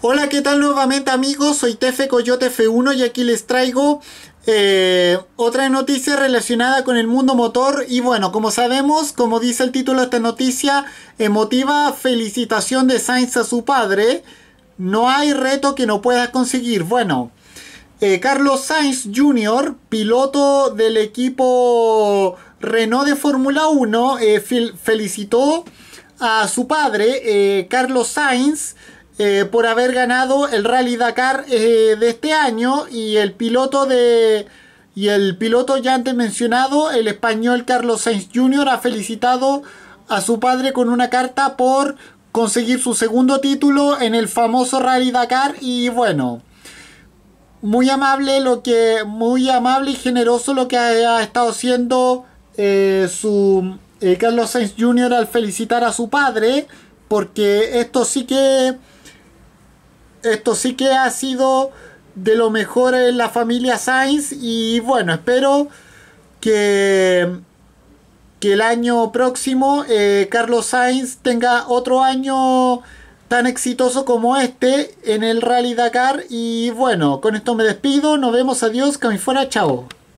Hola, ¿qué tal nuevamente amigos? Soy Tefe Coyote F1 y aquí les traigo eh, otra noticia relacionada con el mundo motor y bueno, como sabemos, como dice el título de esta noticia, emotiva felicitación de Sainz a su padre, no hay reto que no pueda conseguir. Bueno, eh, Carlos Sainz Jr., piloto del equipo Renault de Fórmula 1, eh, felicitó a su padre, Carlos Sainz, eh, por haber ganado el Rally Dakar eh, de este año y el piloto de y el piloto ya antes mencionado, el español Carlos Sainz Jr. ha felicitado a su padre con una carta por conseguir su segundo título en el famoso Rally Dakar y bueno, muy amable lo que muy amable y generoso lo que ha, estado haciendo eh, su Carlos Sainz Jr. al felicitar a su padre porque esto sí que esto sí que ha sido de lo mejor en la familia Sainz y bueno, espero que, que el año próximo eh, Carlos Sainz tenga otro año tan exitoso como este en el Rally Dakar y bueno, con esto me despido, nos vemos, adiós, que fuera, chao.